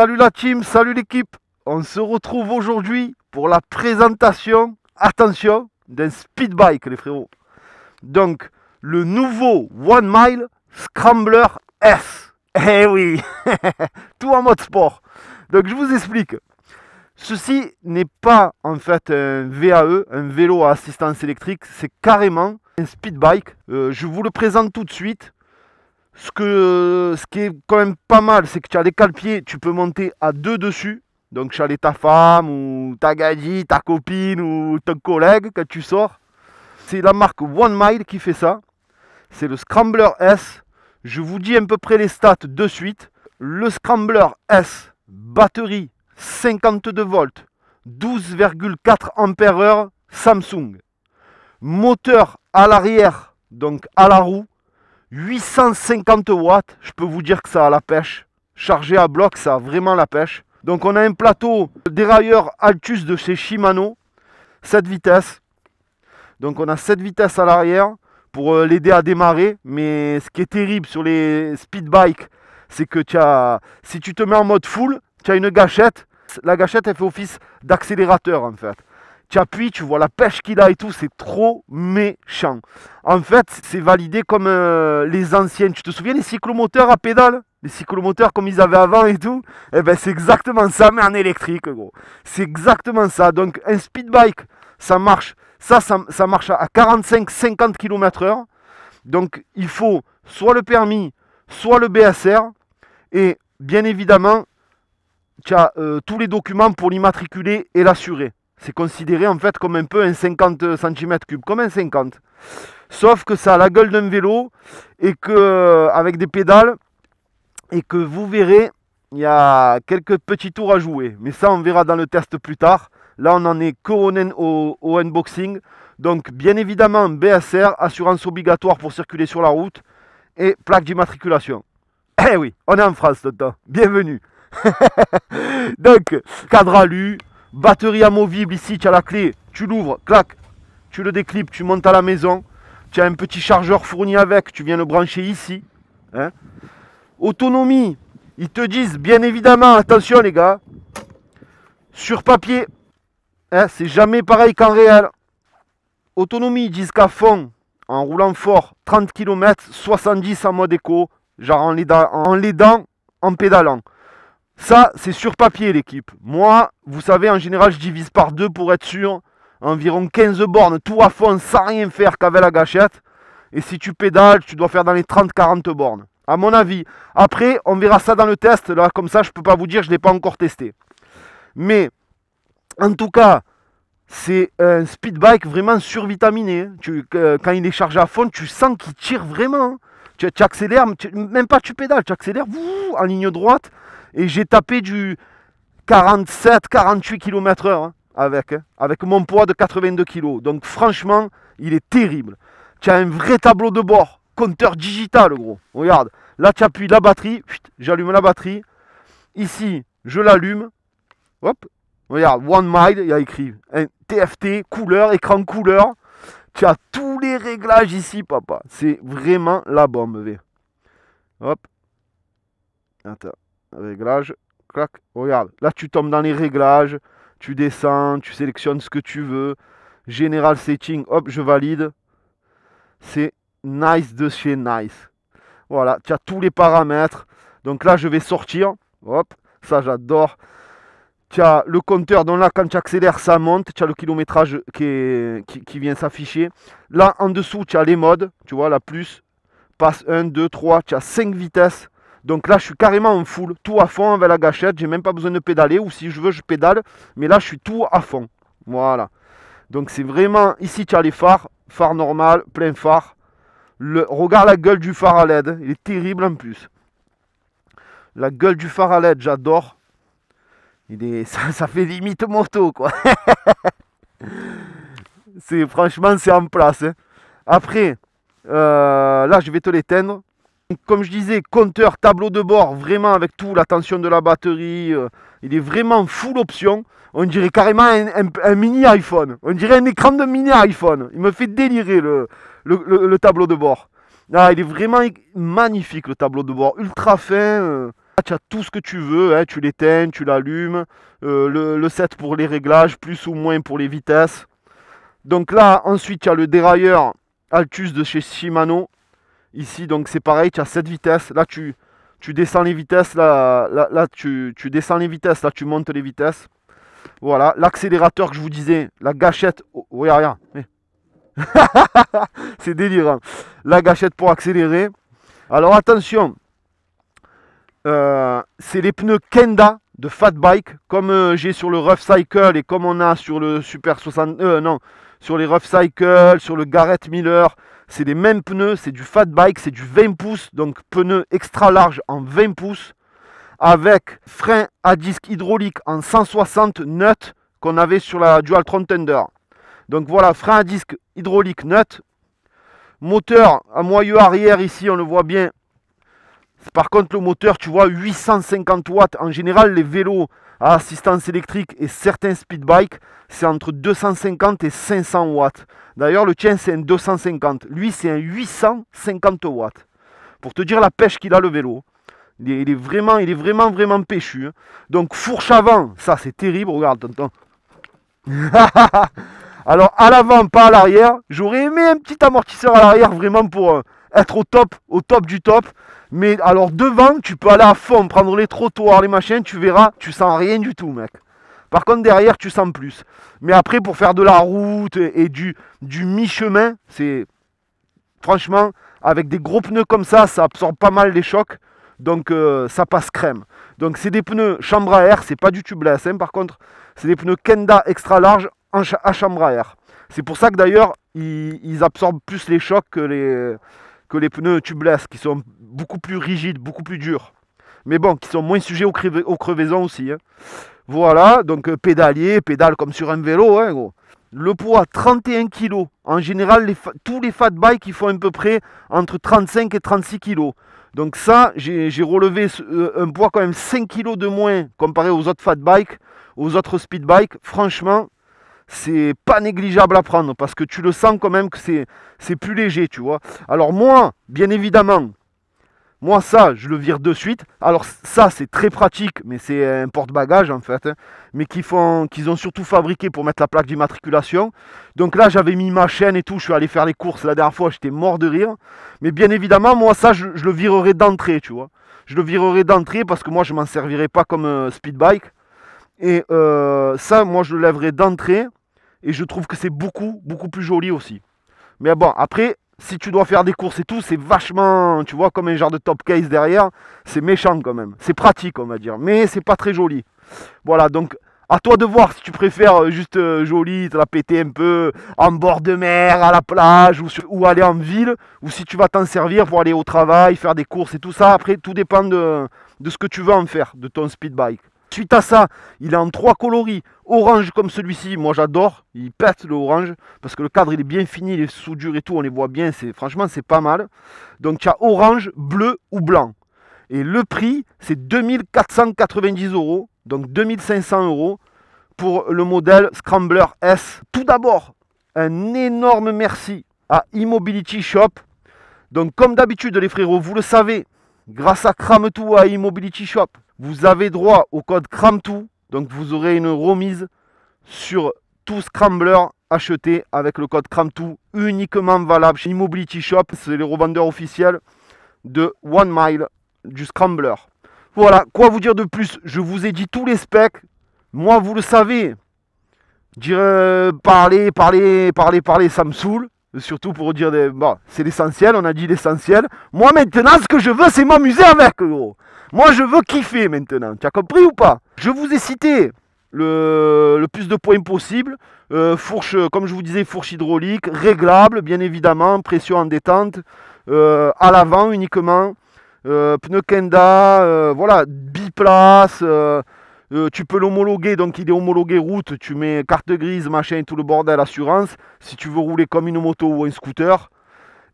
Salut la team, salut l'équipe. On se retrouve aujourd'hui pour la présentation, attention, d'un speed bike les frérots. Donc, le nouveau One Mile Scrambler S. Eh oui, tout en mode sport. Donc, je vous explique. Ceci n'est pas en fait un VAE, un vélo à assistance électrique, c'est carrément un speed bike. Euh, je vous le présente tout de suite. Ce, que, ce qui est quand même pas mal, c'est que tu as les calpiers, tu peux monter à deux dessus. Donc chaler ta femme ou ta gadi, ta copine ou ton collègue quand tu sors. C'est la marque One Mile qui fait ça. C'est le Scrambler S. Je vous dis à peu près les stats de suite. Le Scrambler S, batterie 52 volts, 12,4 ampères Samsung. Moteur à l'arrière, donc à la roue, 850 watts, je peux vous dire que ça a la pêche. Chargé à bloc, ça a vraiment la pêche. Donc on a un plateau dérailleur Altus de chez Shimano, 7 vitesses. Donc on a 7 vitesses à l'arrière pour euh, l'aider à démarrer. Mais ce qui est terrible sur les speed bikes, c'est que as, si tu te mets en mode full, tu as une gâchette. La gâchette, elle fait office d'accélérateur en fait tu appuies, tu vois la pêche qu'il a et tout, c'est trop méchant. En fait, c'est validé comme euh, les anciennes. Tu te souviens des cyclomoteurs à pédale Les cyclomoteurs comme ils avaient avant et tout Eh ben c'est exactement ça, mais en électrique, gros. C'est exactement ça. Donc un speed bike, ça marche. Ça, ça, marche à 45-50 km heure. Donc il faut soit le permis, soit le BSR. Et bien évidemment, tu as euh, tous les documents pour l'immatriculer et l'assurer. C'est considéré en fait comme un peu un 50 cm3, comme un 50. Sauf que ça a la gueule d'un vélo et que euh, avec des pédales et que vous verrez, il y a quelques petits tours à jouer. Mais ça, on verra dans le test plus tard. Là, on en est que au, unboxing. Donc, bien évidemment, BSR, assurance obligatoire pour circuler sur la route et plaque d'immatriculation. Eh oui, on est en France, temps. Bienvenue. Donc, cadre allu. Batterie amovible ici, tu as la clé. Tu l'ouvres, clac. Tu le déclips, tu montes à la maison. Tu as un petit chargeur fourni avec. Tu viens le brancher ici. Hein. Autonomie. Ils te disent, bien évidemment, attention les gars. Sur papier, hein, c'est jamais pareil qu'en réel. Autonomie, ils disent qu'à fond, en roulant fort, 30 km, 70 en mode éco, genre en l'aidant, en pédalant. Ça, c'est sur papier l'équipe. Moi, vous savez, en général, je divise par deux pour être sûr. Environ 15 bornes, tout à fond, sans rien faire qu'avec la gâchette. Et si tu pédales, tu dois faire dans les 30-40 bornes. À mon avis. Après, on verra ça dans le test. Là, comme ça, je ne peux pas vous dire, je ne l'ai pas encore testé. Mais, en tout cas, c'est un speed bike vraiment survitaminé. Euh, quand il est chargé à fond, tu sens qu'il tire vraiment. Tu, accélères, même pas tu pédales, tu accélères en ligne droite et j'ai tapé du 47, 48 km heure hein, avec, hein, avec mon poids de 82 kg. Donc franchement, il est terrible. Tu as un vrai tableau de bord, compteur digital gros. Regarde, là tu appuies la batterie, j'allume la batterie. Ici, je l'allume. Hop, regarde, one mile, il y a écrit un hein, TFT, couleur, écran couleur. Tu as tous les réglages ici, papa. C'est vraiment la bombe, V. Hop. Attends réglage clac, regarde. Là, tu tombes dans les réglages, tu descends, tu sélectionnes ce que tu veux. Général setting, hop, je valide. C'est nice de chez nice. Voilà, tu as tous les paramètres. Donc là, je vais sortir. Hop, ça j'adore. Tu as le compteur, donc là, quand tu accélères, ça monte. Tu as le kilométrage qui, qui, qui vient s'afficher. Là, en dessous, tu as les modes. Tu vois, la plus, passe 1, 2, 3. Tu as 5 vitesses. Donc là, je suis carrément en full, tout à fond avec la gâchette. J'ai même pas besoin de pédaler, ou si je veux, je pédale. Mais là, je suis tout à fond. Voilà. Donc c'est vraiment, ici, tu as les phares, phare normal, plein phare. Le, regarde la gueule du phare à LED, il est terrible en plus. La gueule du phare à LED, j'adore. ça, fait limite moto, quoi. franchement, c'est en place. Hein. Après, euh, là, je vais te l'éteindre. Comme je disais, compteur, tableau de bord, vraiment avec tout, la tension de la batterie, euh, il est vraiment full option. On dirait carrément un, mini iPhone. On dirait un écran de mini iPhone. Il me fait délirer le, tableau de bord. Ah, il est vraiment magnifique le tableau de bord, ultra fin. Euh, tu as tout ce que tu veux, hein. tu l'éteins, tu l'allumes, euh, le, le, set pour les réglages, plus ou moins pour les vitesses. Donc là, ensuite, tu as le dérailleur Altus de chez Shimano. Ici, donc c'est pareil, tu as cette vitesse Là, tu, tu descends les vitesses. Là, là, tu, descends les vitesses. Là, tu montes les vitesses. Voilà, l'accélérateur que je vous disais, la gâchette. Oh, ah, regarde, c'est délirant. Hein. La gâchette pour accélérer. Alors attention, euh, c'est les pneus Kenda de Fat Bike, comme euh, j'ai sur le Rough Cycle et comme on a sur le Super 60, euh, non, sur les Rough Cycle, sur le Garrett Miller, c'est les mêmes pneus, c'est du fat bike, c'est du 20 pouces, donc pneus extra large en 20 pouces, avec frein à disque hydraulique en 160 nut qu'on avait sur la Dual Thunder. Donc voilà, frein à disque hydraulique nut, moteur à moyeu arrière ici, on le voit bien, par contre, le moteur, tu vois, 850 watts. En général, les vélos à assistance électrique et certains speedbikes, c'est entre 250 et 500 watts. D'ailleurs, le tien, c'est un 250. Lui, c'est un 850 watts. Pour te dire la pêche qu'il a, le vélo. Il est, vraiment, il est vraiment, vraiment péchu. Hein. Donc, fourche avant, ça, c'est terrible. Regarde, tonton. Alors, à l'avant, pas à l'arrière. J'aurais aimé un petit amortisseur à l'arrière, vraiment pour euh, être au top, au top du top. Mais alors devant, tu peux aller à fond, prendre les trottoirs, les machins, tu verras, tu sens rien du tout, mec. Par contre, derrière, tu sens plus. Mais après, pour faire de la route et du, du mi-chemin, c'est. Franchement, avec des gros pneus comme ça, ça absorbe pas mal les chocs. Donc, euh, ça passe crème. Donc, c'est des pneus chambre à air, c'est pas du tubeless. Hein, par contre, c'est des pneus Kenda extra large en à chambre à air. C'est pour ça que d'ailleurs, ils absorbent plus les chocs que les que les pneus tubeless, qui sont beaucoup plus rigides, beaucoup plus durs. Mais bon, qui sont moins sujets aux, crevaisons aussi. Hein. Voilà, donc euh, pédalier, pédale comme sur un vélo. Hein, Le poids, 31 kg. En général, tous les fat bikes, ils font à peu près entre 35 et 36 kg. Donc ça, j'ai relevé euh, un poids quand même 5 kg de moins comparé aux autres fat bikes, aux autres speed bikes. Franchement, c'est pas négligeable à prendre parce que tu le sens quand même que c'est plus léger, tu vois. Alors moi, bien évidemment, moi ça, je le vire de suite. Alors ça, c'est très pratique, mais c'est un porte-bagages en fait, hein. mais qu'ils qu'ils ont surtout fabriqué pour mettre la plaque d'immatriculation. Donc là, j'avais mis ma chaîne et tout, je suis allé faire les courses la dernière fois, j'étais mort de rire. Mais bien évidemment, moi ça, je, le virerai d'entrée, tu vois. Je le virerai d'entrée parce que moi, je m'en servirai pas comme euh, speed bike. Et euh, ça, moi, je le lèverai d'entrée. Et je trouve que c'est beaucoup, beaucoup plus joli aussi. Mais bon, après, si tu dois faire des courses et tout, c'est vachement, tu vois, comme un genre de top case derrière. C'est méchant quand même. C'est pratique, on va dire. Mais c'est pas très joli. Voilà, donc à toi de voir si tu préfères euh, juste euh, joli, te la péter un peu en bord de mer, à la plage ou, ou aller en ville, ou si tu vas t'en servir pour aller au travail, faire des courses et tout ça. Après, tout dépend de, de ce que tu veux en faire, de ton speed bike. Suite à ça, il est en trois coloris, orange comme celui-ci, moi j'adore, il pète le orange, parce que le cadre il est bien fini, les soudures et tout, on les voit bien, c'est franchement c'est pas mal. Donc tu as orange, bleu ou blanc. Et le prix, c'est 2490 euros, donc 2500 euros pour le modèle Scrambler S. Tout d'abord, un énorme merci à Immobility Shop. Donc comme d'habitude les frérots, vous le savez, grâce à cram tout à Immobility Shop, vous avez droit au code Cram2, donc vous aurez une remise sur tout scrambler acheté avec le code Cram2, uniquement valable chez Immobility Shop, c'est le revendeur officiel de One Mile du scrambler. Voilà, quoi vous dire de plus Je vous ai dit tous les specs. Moi, vous le savez, dire euh, parler, parler, parler, parler, ça me saoule. Surtout pour dire bah, c'est l'essentiel, on a dit l'essentiel. Moi maintenant, ce que je veux, c'est m'amuser avec, gros. Moi, je veux kiffer maintenant. Tu as compris ou pas Je vous ai cité le, plus de points possible. Euh, fourche, comme je vous disais, fourche hydraulique, réglable, bien évidemment, pression en détente, euh, à l'avant uniquement. Euh, pneu Kenda, voilà, biplace. tu peux l'homologuer, donc il est homologué route, tu mets carte grise, machin, tout le bordel, assurance, si tu veux rouler comme une moto ou un scooter.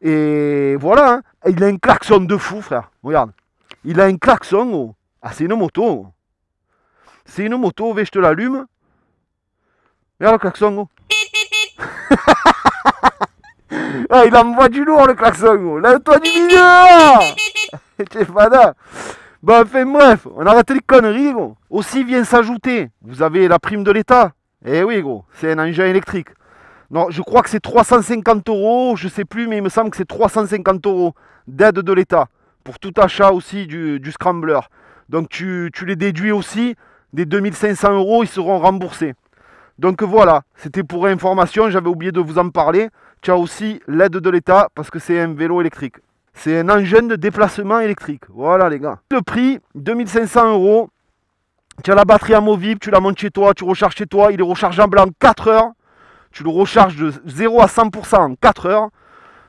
Et voilà, hein. il a un klaxon de fou, frère, regarde il a un klaxon. Oh. Ah, c'est une moto. Oh. C'est une moto, vais, je te l'allume. Regarde le klaxon. Oh. ah, il envoie du lourd le klaxon. lève toi du milieu. Ah. T'es Bon, enfin bref, on arrête les conneries, gros. Aussi vient s'ajouter, vous avez la prime de l'État. Eh oui, gros, c'est un engin électrique. Non, je crois que c'est 350 euros, je sais plus, mais il me semble que c'est 350 euros d'aide de l'État pour tout achat aussi du, scrambler. Donc tu, les déduis aussi, des 2500 euros, ils seront remboursés. Donc voilà, c'était pour information, j'avais oublié de vous en parler. Tu as aussi l'aide de l'État parce que c'est un vélo électrique. C'est un engin de déplacement électrique. Voilà les gars. Le prix, 2500 euros. Tu as la batterie amovible, tu la montes chez toi, tu recharges chez toi. Il est rechargeable en 4 heures. Tu le recharges de 0 à 100% en 4 heures.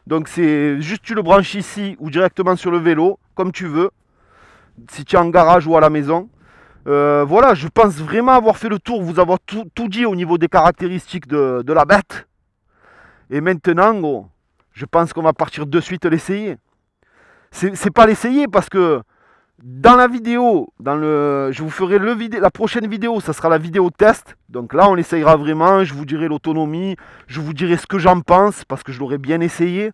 Donc c'est juste tu le branches ici ou directement sur le vélo, comme tu veux. Si tu es en garage ou à la maison. Euh, voilà, je pense vraiment avoir fait le tour, vous avoir tout, dit au niveau des caractéristiques de, de la bête. Et maintenant, gros, je pense qu'on va partir de suite l'essayer. C'est pas l'essayer parce que dans la vidéo, je vous ferai la prochaine vidéo, ça sera la vidéo test. Donc là, on essayera vraiment. Je vous dirai l'autonomie, je vous dirai ce que j'en pense parce que je l'aurai bien essayé.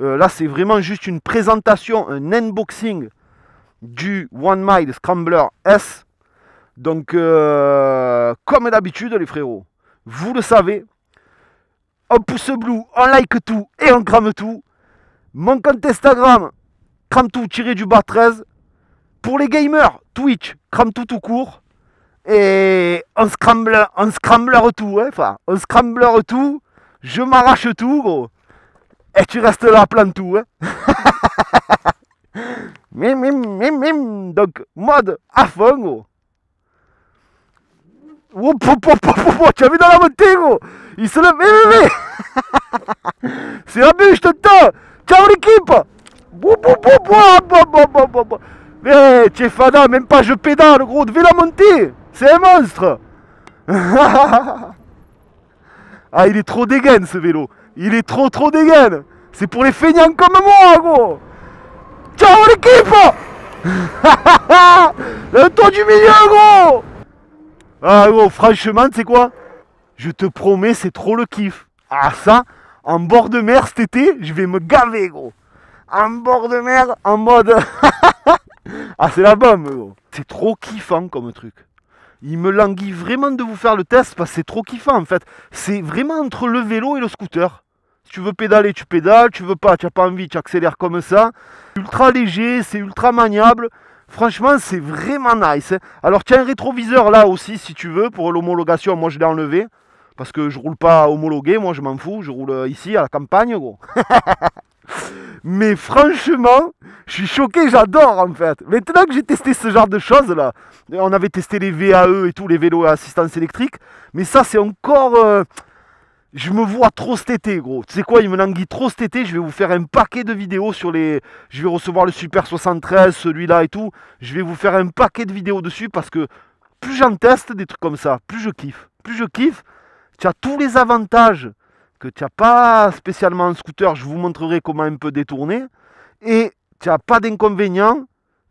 Euh, là, c'est vraiment juste une présentation, un unboxing du One Mile Scrambler S. Donc, euh, comme d'habitude, les frérots, vous le savez, un pouce bleu, on like tout et on crame tout. Mon compte Instagram, crame tout tiré du bar 13. Pour les gamers, Twitch, crame tout tout court. Et on scramble, on scramble tout, hein, enfin, on scramble tout. Je m'arrache tout, gros. Et tu restes là, plein tout, hein. mim, mim, mim, Donc, mode à fond, gros. Oh, po, tu as vu dans la montée, gros Il se lève, mais, mais, mais. C'est abus, je te Ciao l'équipe eh, fada, même pas je pédale, gros, De la monter C'est un monstre Ah, il est trop dégaine ce vélo Il est trop trop dégaine C'est pour les feignants comme moi, gros Ciao l'équipe Le tour du milieu, gros Ah, gros, franchement, c'est quoi Je te promets, c'est trop le kiff Ah, ça, en bord de mer cet été, je vais me gaver, gros en bord de mer en mode Ah, c'est la bombe, C'est trop kiffant comme truc. Il me languit vraiment de vous faire le test parce que c'est trop kiffant en fait. C'est vraiment entre le vélo et le scooter. Si tu veux pédaler, tu pédales. Tu veux pas, tu n'as pas envie, tu accélères comme ça. Ultra léger, c'est ultra maniable. Franchement, c'est vraiment nice. Hein. Alors, tiens un rétroviseur là aussi si tu veux pour l'homologation. Moi, je l'ai enlevé parce que je roule pas homologué. Moi, je m'en fous. Je roule euh, ici à la campagne, gros. Mais franchement, je suis choqué, j'adore en fait. Maintenant que j'ai testé ce genre de choses là, euh, on avait testé les VAE et tout, les vélos à assistance électrique, mais ça c'est encore. Euh, je me vois trop stété, gros. Tu sais quoi, il me languit trop stété. Je vais vous faire un paquet de vidéos sur les. Je vais recevoir le Super 73, celui-là et tout. Je vais vous faire un paquet de vidéos dessus parce que plus j'en teste des trucs comme ça, plus je kiffe. Plus je kiffe, tu as tous les avantages que tu n'as pas spécialement en scooter. Je vous montrerai comment un peu détourner. Et tu n'as pas d'inconvénient.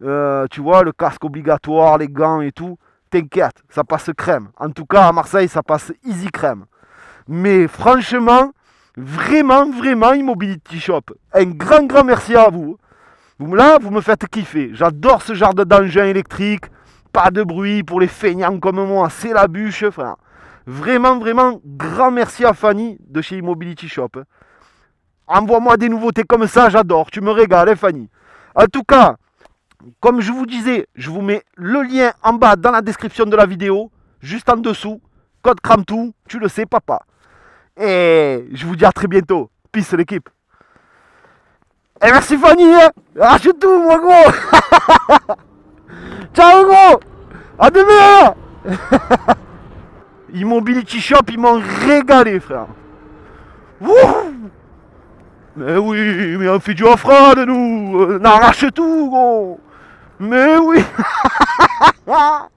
Euh, tu vois, le casque obligatoire, les gants et tout. T'inquiète, ça passe crème. En tout cas, à Marseille, ça passe easy crème. Mais franchement, vraiment, vraiment, Immobility Shop. Un grand, grand merci à vous. Vous, là, vous me faites kiffer. J'adore ce genre d'engin électrique. Pas de bruit pour les feignants comme moi. C'est la bûche, Vraiment, vraiment, grand merci à Fanny de chez Immobility Shop. Envoie-moi des nouveautés comme ça, j'adore. Tu me régales, hein, Fanny. En tout cas, comme je vous disais, je vous mets le lien en bas dans la description de la vidéo, juste en dessous. Code tout, tu le sais, papa. Et je vous dis à très bientôt. Peace l'équipe. Et merci Fanny, hein tout, moi gros Ciao gros À demain Immobility Shop, ils m'ont régalé, frère mais oui, mais on fait du affreux de nous euh, On arrache tout, gros Mais oui